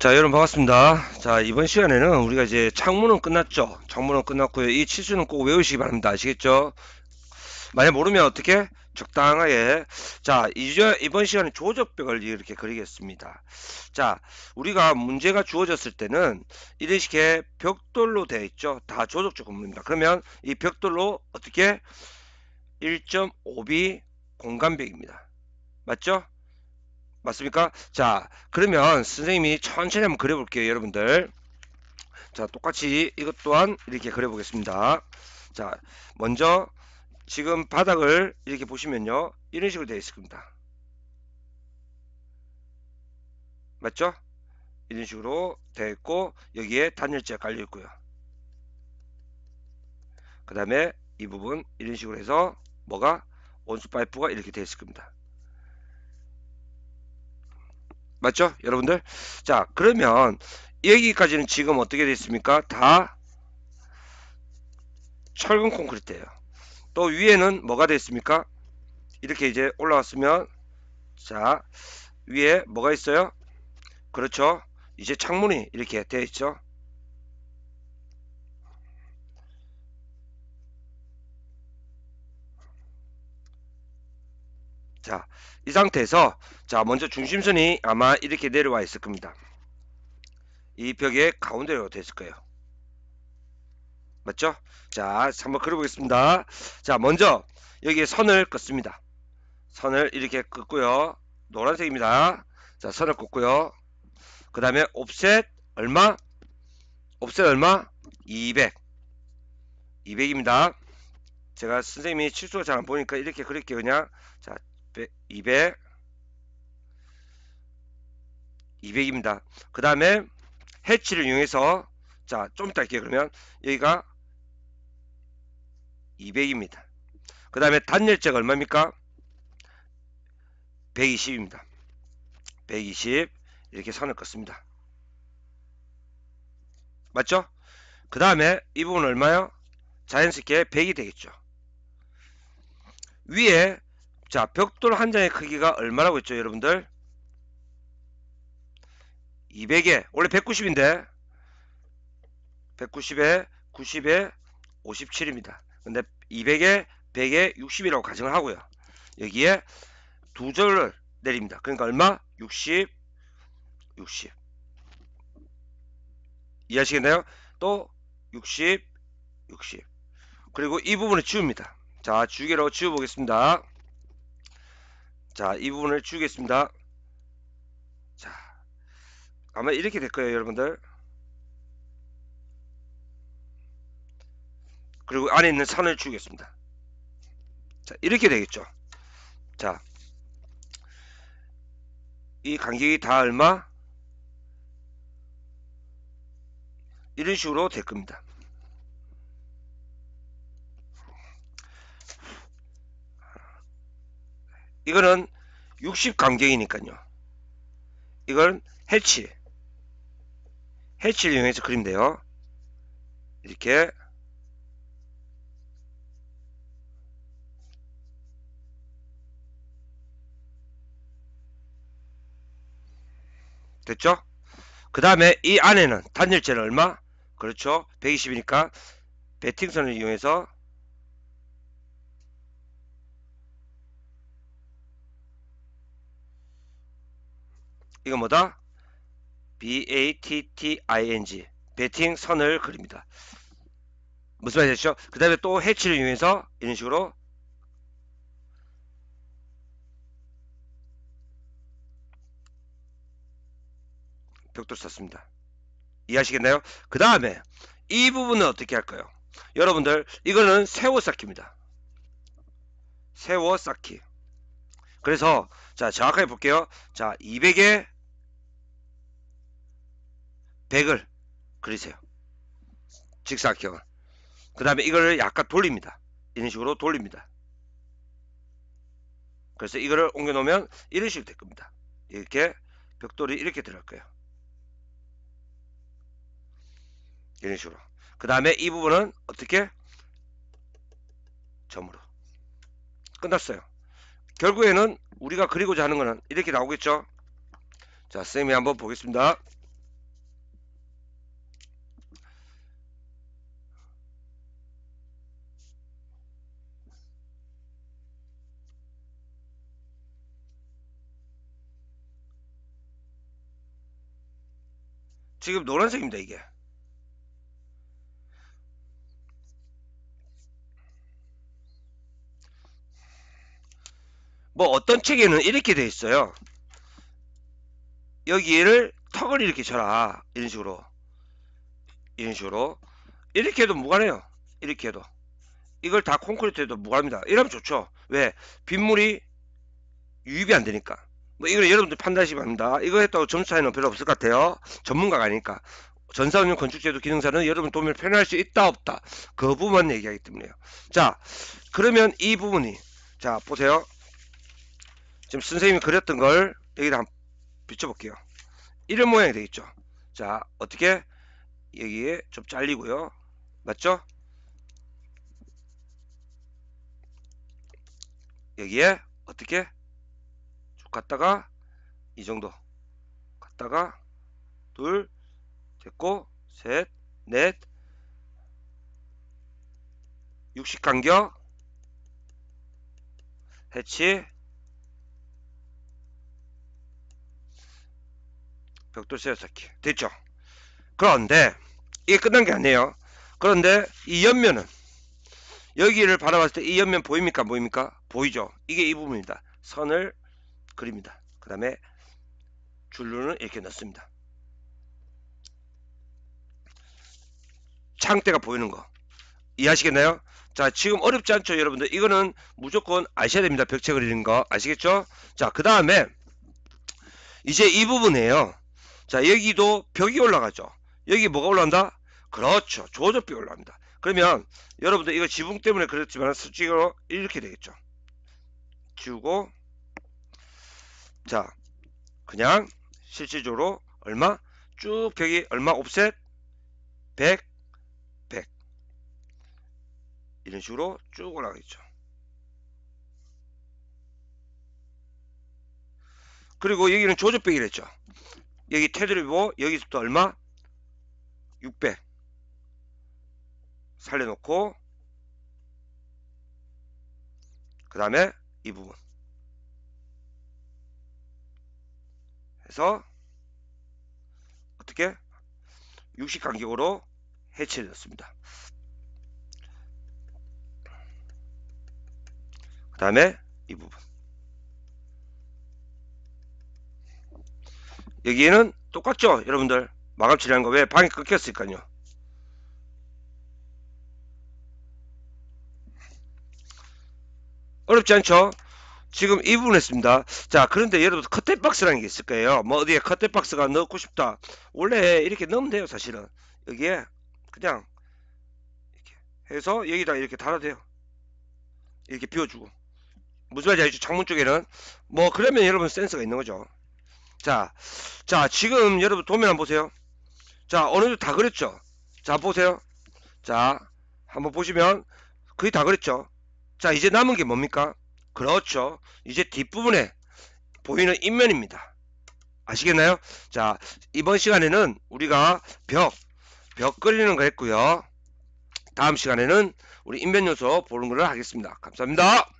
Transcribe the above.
자 여러분 반갑습니다 자 이번 시간에는 우리가 이제 창문은 끝났죠 창문은 끝났고요 이 치수는 꼭 외우시기 바랍니다 아시겠죠 만약 모르면 어떻게 적당하게 자 이제 이번 시간에 조적벽을 이렇게 그리겠습니다 자 우리가 문제가 주어졌을 때는 이렇게 벽돌로 되어 있죠 다 조적적 건물입니다 그러면 이 벽돌로 어떻게 1.5비 공간벽입니다 맞죠 맞습니까? 자 그러면 선생님이 천천히 한번 그려볼게요 여러분들 자 똑같이 이것 또한 이렇게 그려보겠습니다 자 먼저 지금 바닥을 이렇게 보시면요 이런 식으로 되어 있을겁니다 맞죠? 이런 식으로 되어 있고 여기에 단열재가 깔려 있고요 그 다음에 이 부분 이런 식으로 해서 뭐가 온수 파이프가 이렇게 되어 있을 겁니다 맞죠? 여러분들? 자, 그러면 여기까지는 지금 어떻게 됐습니까? 다 철근 콘크리트예요. 또 위에는 뭐가 됐습니까? 이렇게 이제 올라왔으면 자, 위에 뭐가 있어요? 그렇죠. 이제 창문이 이렇게 되어 있죠. 자, 이 상태에서 자, 먼저 중심선이 아마 이렇게 내려와 있을 겁니다. 이 벽의 가운데로 됐을 거예요. 맞죠? 자, 한번 그려보겠습니다. 자, 먼저 여기에 선을 긋습니다. 선을 이렇게 긋고요. 노란색입니다. 자, 선을 긋고요. 그 다음에 옵셋 얼마? 옵셋 얼마? 200. 200입니다. 제가 선생님이 칠수가잘안 보니까 이렇게 그릴게요. 그냥 자 200, 200입니다그 다음에 해치를 이용해서 자, 좀 이따 할게요. 그러면 여기가 200입니다. 그 다음에 단열재가 얼마입니까? 120입니다. 120 이렇게 선을 긋습니다. 맞죠? 그 다음에 이 부분 얼마요? 자연스럽게 100이 되겠죠. 위에 자, 벽돌 한 장의 크기가 얼마라고 했죠, 여러분들? 200에, 원래 190인데, 190에, 90에, 57입니다. 근데 200에, 100에, 60이라고 가정을 하고요. 여기에 두 절을 내립니다. 그러니까 얼마? 60, 60. 이해하시겠나요? 또 60, 60. 그리고 이 부분을 지웁니다. 자, 주기로 지워보겠습니다. 자, 이 부분을 주겠습니다 자, 아마 이렇게 될 거예요, 여러분들. 그리고 안에 있는 산을 주겠습니다 자, 이렇게 되겠죠. 자, 이 간격이 다 얼마? 이런 식으로 될 겁니다. 이거는 60 간격이니까요. 이걸 해치 해치를 이용해서 그리면 돼요. 이렇게 됐죠? 그 다음에 이 안에는 단열재는 얼마? 그렇죠. 120이니까 배팅선을 이용해서 이거 뭐다? B-A-T-T-I-N-G 배팅 선을 그립니다. 무슨 말이 되죠? 그 다음에 또 해치를 이용해서 이런 식으로 벽돌 썼습니다. 이해하시겠나요? 그 다음에 이 부분은 어떻게 할까요? 여러분들 이거는 새워 쌓기입니다. 새워 쌓기 그래서 자 정확하게 볼게요. 자 200에 100을 그리세요. 직사각형을. 그 다음에 이걸 약간 돌립니다. 이런 식으로 돌립니다. 그래서 이거를 옮겨놓으면 이런 식으로 될 겁니다. 이렇게 벽돌이 이렇게 들어갈 거예요. 이런 식으로. 그 다음에 이 부분은 어떻게? 점으로. 끝났어요. 결국에는 우리가 그리고자 하는 거는 이렇게 나오겠죠. 자, 쌤이 한번 보겠습니다. 지금 노란색입니다, 이게. 뭐 어떤 책에는 이렇게 돼 있어요 여기를 턱을 이렇게 쳐라 이런 식으로 이런 식으로 이렇게 해도 무관해요 이렇게 해도 이걸 다 콘크리트 해도 무관합니다 이러면 좋죠 왜 빗물이 유입이 안 되니까 뭐 이걸 여러분들 판단하시면 합니다 이거 했다고 점수 차이는 별로 없을 것 같아요 전문가가 아니까 전사운용 건축제도 기능사는 여러분 도움을 표현할수 있다 없다 그 부분만 얘기하기 때문에요 자 그러면 이 부분이 자 보세요 지금 선생님이 그렸던 걸 여기다 한번 비춰볼게요. 이런 모양이 되겠죠. 자, 어떻게 여기에 좀 잘리고요. 맞죠? 여기에 어떻게 쭉 갔다가 이 정도 갔다가 둘 됐고 셋넷 60간격 해치 벽돌세였었기 됐죠 그런데 이게 끝난 게 아니에요 그런데 이 옆면은 여기를 바라봤을 때 이 옆면 보입니까 보입니까 보이죠 이게 이 부분입니다 선을 그립니다 그 다음에 줄로는 이렇게 넣습니다 창대가 보이는 거 이해하시겠나요? 자 지금 어렵지 않죠 여러분들 이거는 무조건 아셔야 됩니다 벽체 그리는 거 아시겠죠? 자그 다음에 이제 이 부분이에요 자 여기도 벽이 올라가죠 여기 뭐가 올라간다 그렇죠 조조벽이 올라간다 그러면 여러분들 이거 지붕 때문에 그렇지만 수직으로 이렇게 되겠죠 지우고 자 그냥 실질적으로 얼마 쭉 벽이 얼마 옵셋 100 100 이런 식으로 쭉 올라가겠죠 그리고 여기는 조조벽이랬죠 여기 테두리 보고 여기서부터 얼마? 600 살려놓고 그 다음에 이 부분 해서 어떻게 60 간격으로 해체되었습니다. 그 다음에 이 부분 여기에는 똑같죠 여러분들 마감 처리한 거 왜 방이 끊겼으니까요 어렵지 않죠 지금 이 부분 했습니다 자 그런데 여러분 커튼박스라는 게 있을 거예요 뭐 어디에 커튼박스가 넣고 싶다 원래 이렇게 넣으면 돼요 사실은 여기에 그냥 이렇게 해서 여기다 이렇게 달아도 돼요 이렇게 비워주고 무슨 말인지 알죠 창문 쪽에는 뭐 그러면 여러분 센스가 있는 거죠 자, 자, 지금 여러분 도면 한번 보세요. 자, 어느 정도 다 그렸죠? 자, 보세요. 자, 한번 보시면 거의 다 그렸죠? 자, 이제 남은 게 뭡니까? 그렇죠. 이제 뒷부분에 보이는 인면입니다. 아시겠나요? 자, 이번 시간에는 우리가 벽, 벽 그리는 거 했고요. 다음 시간에는 우리 인면 요소 보는 걸 하겠습니다. 감사합니다.